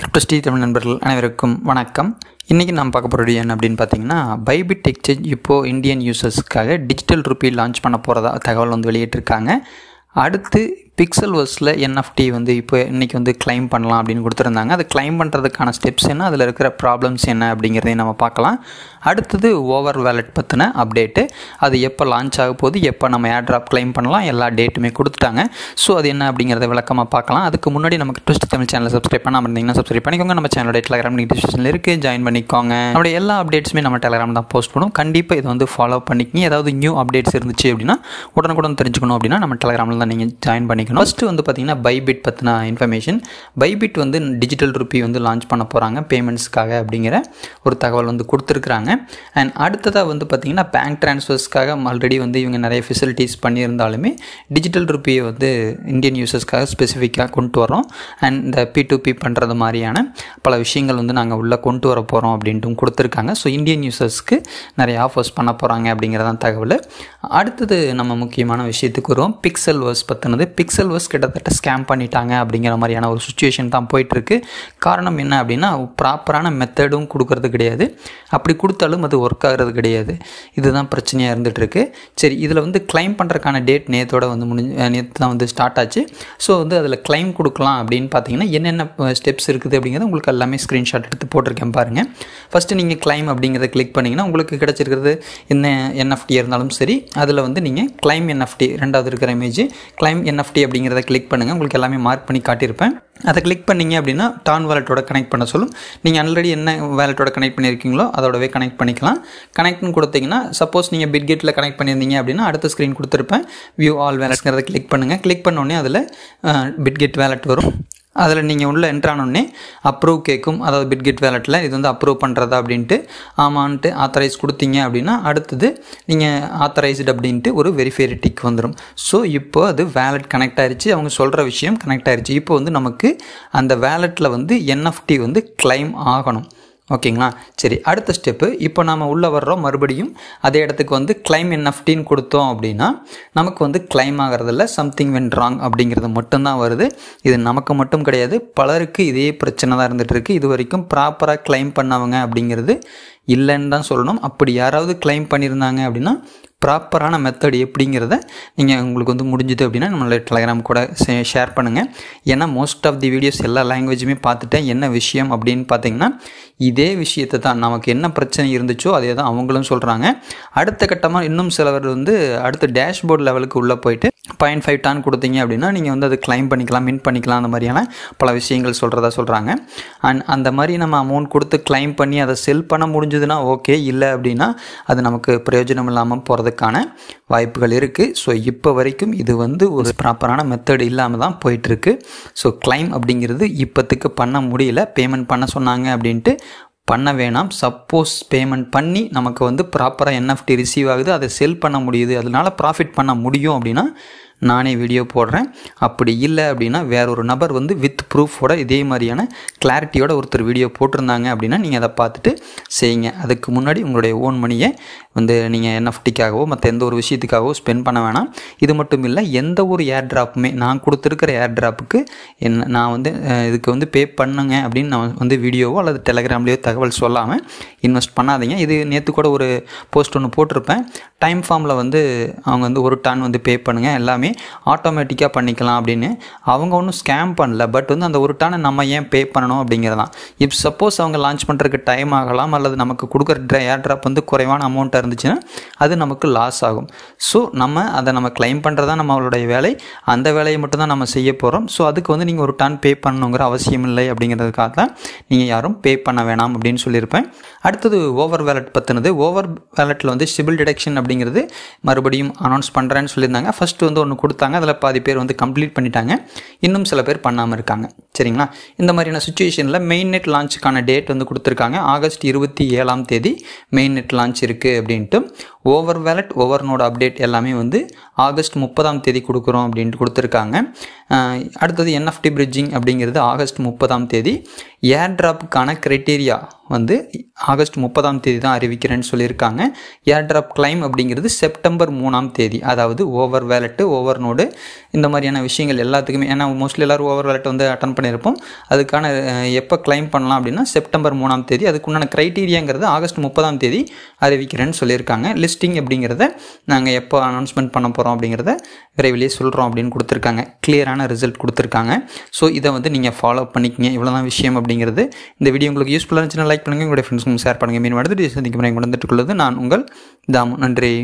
கிரிப்டஸ்டி தமிழ் நண்பர்கள் அனைவருக்கும் வணக்கம் இன்றைக்கி நாம் பார்க்க போகிறது என்ன அப்படின்னு பார்த்தீங்கன்னா பைபிட் எக்ஸ்சேஞ்ச் இப்போது இந்தியன் யூசர்ஸ்க்காக டிஜிட்டல் ருப்பி லான்ச் பண்ண போகிறதா தகவல் வந்து வெளியிட்டிருக்காங்க அடுத்து பிக்சல் வர்ஸில் என்எஃப்டி வந்து இப்போ இன்றைக்கி வந்து கிளைம் பண்ணலாம் அப்படின்னு கொடுத்துருந்தாங்க அது கிளைம் பண்ணுறதுக்கான ஸ்டெப்ஸ் என்ன அதில் இருக்கிற ப்ராப்ளம்ஸ் என்ன அப்படிங்கிறதையும் நம்ம பார்க்கலாம் அடுத்தது ஓவர் வேலட் பற்றின அப்டேட்டு அது எப்போ லான்ச் ஆக போகுது எப்போ நம்ம ஏட்ராப் கிளைம் பண்ணலாம் எல்லா டேட்டுமே கொடுத்துட்டாங்க ஸோ அது என்ன அப்படிங்கிறத விளக்கமாக பார்க்கலாம் அதுக்கு முன்னாடி நமக்கு ட்விஸ்ட் தமிழ் சேனல் சப்ஸ்கிரைப் பண்ணாமல் இருந்தீங்கன்னா சப்ஸ்கிரைப் பண்ணிக்கோங்க நம்ம சேனலோட டெலகிராம் டிஸ்கிரிப்ஷனில் இருக்குது ஜாயின் பண்ணிக்கோங்க நம்மளுடைய எல்லா அப்டேட்ஸுமே நம்ம டெலகிராம் தான் போஸ்ட் பண்ணுவோம் கண்டிப்பாக இதை வந்து ஃபாலோ பண்ணிக்கிங்க ஏதாவது நியூ அப்டேட்ஸ் இருந்துச்சு அப்படின்னா உடனுக்குடன் தெரிஞ்சுக்கணும் அப்படின்னா நம்ம டெலகிராமில் தான் நீங்கள் ஜாயின் பண்ணி பண்ணிக்கணும் ஃபஸ்ட்டு வந்து பார்த்திங்கன்னா பைபிட் பற்றின இன்ஃபர்மேஷன் பைபிட் வந்து டிஜிட்டல் ருப்பி வந்து லான்ச் பண்ண போகிறாங்க பேமெண்ட்ஸ்க்காக அப்படிங்கிற ஒரு தகவல் வந்து கொடுத்துருக்குறாங்க அண்ட் அடுத்ததாக வந்து பார்த்தீங்கன்னா பேங்க் ட்ரான்ஸ்ஃபர்ஸ்க்காக ஆல்ரெடி வந்து இவங்க நிறைய ஃபெசிலிட்டிஸ் பண்ணியிருந்தாலுமே டிஜிட்டல் ருப்பியை வந்து இந்தியன் யூசர்ஸ்க்காக ஸ்பெசிஃபிக்காக கொண்டு வரோம் அண்ட் இந்த பி டு பி பண்ணுறது மாதிரியான பல விஷயங்கள் வந்து நாங்கள் உள்ளே கொண்டு வர போகிறோம் அப்படின்ட்டு கொடுத்துருக்காங்க ஸோ இந்தியன் யூசர்ஸ்க்கு நிறைய ஆஃபர்ஸ் பண்ண போகிறாங்க அப்படிங்கிறதான் தகவல் அடுத்தது நம்ம முக்கியமான விஷயத்துக்கு வருவோம் பிக்சல் வர்ஸ் பற்றினது பிக்சல் செல்வர்ஸ் கிட்டத்தட்ட ஸ்கேம் பண்ணிட்டாங்க அப்படிங்கிற மாதிரியான ஒரு சுச்சுவேஷன் தான் போயிட்டுருக்கு காரணம் என்ன அப்படின்னா ப்ராப்பரான மெத்தடும் கொடுக்கறது கிடையாது அப்படி கொடுத்தாலும் அது ஒர்க் ஆகிறது கிடையாது இதுதான் பிரச்சனையாக இருந்துகிட்ருக்கு சரி இதில் வந்து கிளைம் பண்ணுறக்கான டேட் நேத்தோட வந்து முடிஞ்சு நேற்று தான் வந்து ஸ்டார்ட் ஆச்சு ஸோ வந்து அதில் கிளைம் கொடுக்கலாம் அப்படின்னு பார்த்தீங்கன்னா என்னென்ன ஸ்டெப்ஸ் இருக்குது அப்படிங்கிறது உங்களுக்கு எல்லாமே ஸ்க்ரீன்ஷாட் எடுத்து போட்டிருக்கேன் பாருங்கள் ஃபஸ்ட்டு நீங்கள் கிளைம் அப்படிங்கிறத கிளிக் பண்ணிங்கன்னா உங்களுக்கு கிடச்சிருக்கிறது என்ன என்எஃப்டி இருந்தாலும் சரி அதில் வந்து நீங்கள் கிளைம் என்எஃப்டி ரெண்டாவது இருக்கிற இமேஜ் கிளைம் என்எஃப்டி ஆக்டிவிட்டி அப்படிங்கிறத கிளிக் பண்ணுங்கள் உங்களுக்கு எல்லாமே மார்க் பண்ணி காட்டியிருப்பேன் அதை கிளிக் பண்ணிங்க அப்படின்னா டான் வேலட்டோட கனெக்ட் பண்ண சொல்லும் நீங்கள் ஆல்ரெடி என்ன வேலட்டோட கனெக்ட் பண்ணியிருக்கீங்களோ அதோடவே கனெக்ட் பண்ணிக்கலாம் கனெக்ட்னு கொடுத்தீங்கன்னா சப்போஸ் நீங்கள் பிட்கெட்டில் கனெக்ட் பண்ணியிருந்தீங்க அப்படின்னா அடுத்த ஸ்க்ரீன் கொடுத்துருப்பேன் வியூ ஆல் வேலட்ஸ்ங்கிறத கிளிக் பண்ணுங்கள் கிளிக் பண்ணோடனே அதில் பிட்கெட் வேலட் வரும் அதில் நீங்கள் உள்ளே என்ட்ரானோடனே அப்ரூவ் கேட்கும் அதாவது பிட்கெட் வேலெட்டில் இது வந்து அப்ரூவ் பண்ணுறதா அப்படின்ட்டு ஆமான்ட்டு ஆத்தரைஸ் கொடுத்தீங்க அப்படின்னா அடுத்தது நீங்கள் ஆத்தரைஸ்டு அப்படின்ட்டு ஒரு வெரிஃபைரி டிக் வந்துடும் ஸோ இப்போ அது வேலெட் கனெக்ட் ஆகிடுச்சி அவங்க சொல்கிற விஷயம் கனெக்ட் ஆகிடுச்சி இப்போ வந்து நமக்கு அந்த வேலெட்டில் வந்து என்எஃப்டி வந்து கிளைம் ஆகணும் ஓகேங்களா சரி அடுத்த ஸ்டெப்பு இப்போ நாம் உள்ளே வர்றோம் மறுபடியும் அதே இடத்துக்கு வந்து கிளைம் என்எஃப்டின்னு கொடுத்தோம் அப்படின்னா நமக்கு வந்து கிளைம் ஆகிறதில்ல சம்திங் வென் ராங் அப்படிங்கிறது மட்டும்தான் வருது இது நமக்கு மட்டும் கிடையாது பலருக்கு இதே பிரச்சனை தான் இருந்துகிட்ருக்கு இது வரைக்கும் ப்ராப்பராக கிளைம் பண்ணவங்க அப்படிங்கிறது இல்லைன்னு தான் சொல்லணும் அப்படி யாராவது கிளைம் பண்ணியிருந்தாங்க அப்படின்னா ப்ராப்பரான மெத்தட் எப்படிங்கிறத நீங்கள் உங்களுக்கு வந்து முடிஞ்சுது அப்படின்னா நம்மளோட டெலகிராம் கூட ஷேர் பண்ணுங்கள் ஏன்னா மோஸ்ட் ஆஃப் தி வீடியோஸ் எல்லா லாங்குவேஜுமே பார்த்துட்டேன் என்ன விஷயம் அப்படின்னு பார்த்தீங்கன்னா இதே விஷயத்தை தான் நமக்கு என்ன பிரச்சனை இருந்துச்சோ அதே தான் அவங்களும் சொல்கிறாங்க அடுத்த கட்டமாக இன்னும் சிலவர் வந்து அடுத்த டேஷ்போர்ட் லெவலுக்கு உள்ளே போயிட்டு பாயிண்ட் ஃபைவ் டான் கொடுத்தீங்க அப்படின்னா நீங்கள் வந்து அது கிளைம் பண்ணிக்கலாம் மின் பண்ணிக்கலாம் அந்த மாதிரியான பல விஷயங்கள் சொல்கிறதா சொல்கிறாங்க அண்ட் அந்த மாதிரி நம்ம அமௌண்ட் கொடுத்து கிளைம் பண்ணி அதை செல் பண்ண முடிஞ்சதுன்னா ஓகே இல்லை அப்படின்னா அது நமக்கு பிரயோஜனம் இல்லாமல் போகிறது வர்றதுக்கான வாய்ப்புகள் இருக்குது ஸோ இப்போ வரைக்கும் இது வந்து ஒரு ப்ராப்பரான மெத்தட் இல்லாமல் தான் போயிட்டுருக்கு ஸோ கிளைம் அப்படிங்கிறது இப்போத்துக்கு பண்ண முடியல பேமெண்ட் பண்ண சொன்னாங்க அப்படின்ட்டு பண்ண வேணாம் சப்போஸ் பேமெண்ட் பண்ணி நமக்கு வந்து ப்ராப்பராக என்எஃப்டி ரிசீவ் ஆகுது அதை செல் பண்ண முடியுது அதனால் ப்ராஃபிட் பண்ண முடியும் அப்படின்னா நானே வீடியோ போடுறேன் அப்படி இல்லை அப்படின்னா வேற ஒரு நபர் வந்து வித் ப்ரூஃபோட இதே மாதிரியான கிளாரிட்டியோட ஒருத்தர் வீடியோ போட்டிருந்தாங்க அப்படின்னா நீங்கள் அதை பார்த்துட்டு செய்யுங்க அதுக்கு முன்னாடி உங்களுடைய ஓன் மணியை வந்து நீங்கள் என்எஃப்டிக்காகவோ மற்ற எந்த ஒரு விஷயத்துக்காகவோ ஸ்பெண்ட் பண்ண வேணாம் இது மட்டும் இல்லை எந்த ஒரு ஏர் ட்ராப்புமே நான் கொடுத்துருக்கிற ஏர் ட்ராப்புக்கு என்ன நான் வந்து இதுக்கு வந்து பே பண்ணுங்க அப்படின்னு நான் வந்து வீடியோவோ அல்லது டெலகிராம்லேயோ தகவல் சொல்லாமல் இன்வெஸ்ட் பண்ணாதீங்க இது நேற்று கூட ஒரு போஸ்ட் ஒன்று போட்டிருப்பேன் டைம் ஃபார்மில் வந்து அவங்க வந்து ஒரு டான் வந்து பே பண்ணுங்கள் எல்லாமே எல்லாமே ஆட்டோமேட்டிக்காக பண்ணிக்கலாம் அப்படின்னு அவங்க ஒன்றும் ஸ்கேம் பண்ணல பட் வந்து அந்த ஒரு டானை நம்ம ஏன் பே பண்ணணும் அப்படிங்கிறதான் இப் சப்போஸ் அவங்க லான்ச் பண்ணுறதுக்கு டைம் ஆகலாம் அல்லது நமக்கு கொடுக்குற ஏர் ட்ராப் வந்து குறைவான அமௌண்ட்டாக இருந்துச்சுன்னா அது நமக்கு லாஸ் ஆகும் ஸோ நம்ம அதை நம்ம கிளைம் பண்ணுறது தான் நம்மளுடைய வேலை அந்த வேலையை மட்டும் தான் நம்ம செய்ய போகிறோம் ஸோ அதுக்கு வந்து நீங்கள் ஒரு டான் பே பண்ணணுங்கிற அவசியம் இல்லை அப்படிங்கிறதுக்காக தான் நீங்கள் யாரும் பே பண்ண வேணாம் அப்படின்னு சொல்லியிருப்பேன் அடுத்தது ஓவர் வேலட் பற்றினது ஓவர் வேலட்டில் வந்து சிபில் டிடெக்ஷன் அப்படிங்கிறது மறுபடியும் அனௌன்ஸ் பண்ணுறேன்னு சொல்லியிருந்தாங்க ஃபஸ்ட்டு வந்து ஒன்று கொடுத்தாங்க அதில் பாதி பேர் வந்து கம்ப்ளீட் பண்ணிட்டாங்க இன்னும் சில பேர் பண்ணாமல் இருக்காங்க சரிங்களா இந்த மாதிரியான சுச்சுவேஷனில் மெயின் நெட் லான்ச்சுக்கான டேட் வந்து கொடுத்துருக்காங்க ஆகஸ்ட் இருபத்தி ஏழாம் தேதி மெயின் நெட் லான்ச் இருக்குது அப்படின்ட்டு over wallet over node update எல்லாமே வந்து ஆகஸ்ட் முப்பதாம் தேதி கொடுக்குறோம் அப்படின்ட்டு கொடுத்துருக்காங்க அடுத்தது என்எஃப்டி பிரிட்ஜிங் அப்படிங்கிறது ஆகஸ்ட் முப்பதாம் தேதி ஏர் ட்ராப்புக்கான கிரைட்டீரியா வந்து ஆகஸ்ட் முப்பதாம் தேதி தான் அறிவிக்கிறேன்னு சொல்லியிருக்காங்க ஏர் ட்ராப் கிளைம் அப்படிங்கிறது செப்டம்பர் மூணாம் தேதி அதாவது ஓவர் வேலெட்டு ஓவர் நோடு இந்த மாதிரியான விஷயங்கள் எல்லாத்துக்குமே ஏன்னா மோஸ்ட்லி எல்லோரும் ஓவர் வேலெட் வந்து அட்டன் பண்ணியிருப்போம் அதுக்கான எப்போ கிளைம் பண்ணலாம் அப்படின்னா செப்டம்பர் மூணாம் தேதி அதுக்குண்டான க்ரைட்டீரியாங்கிறது ஆகஸ்ட் முப்பதாம் தேதி அறிவிக்கிறேன்னு சொல்லியிருக்காங்க லிஸ்டிங் அப்படிங்கிறத நாங்கள் எப்போ அனௌன்ஸ்மெண்ட் பண்ண போகிறோம் அப்படிங்கிறத விரைவிலேயே சொல்கிறோம் அப்படின்னு கொடுத்துருக்காங்க கிளியரான சூப்பரான ரிசல்ட் கொடுத்துருக்காங்க ஸோ இதை வந்து நீங்கள் ஃபாலோ பண்ணிக்கங்க இவ்வளோ தான் விஷயம் அப்படிங்கிறது இந்த வீடியோ உங்களுக்கு யூஸ்ஃபுல்லாக இருந்துச்சுன்னா லைக் பண்ணுங்கள் உங்களுடைய ஃப்ரெண்ட்ஸ் ஷேர் பண்ணுங்கள் மீன் அடுத்த சந்திக்கும் நான் கொண்டு நான் உங்கள் தாமு நன்றி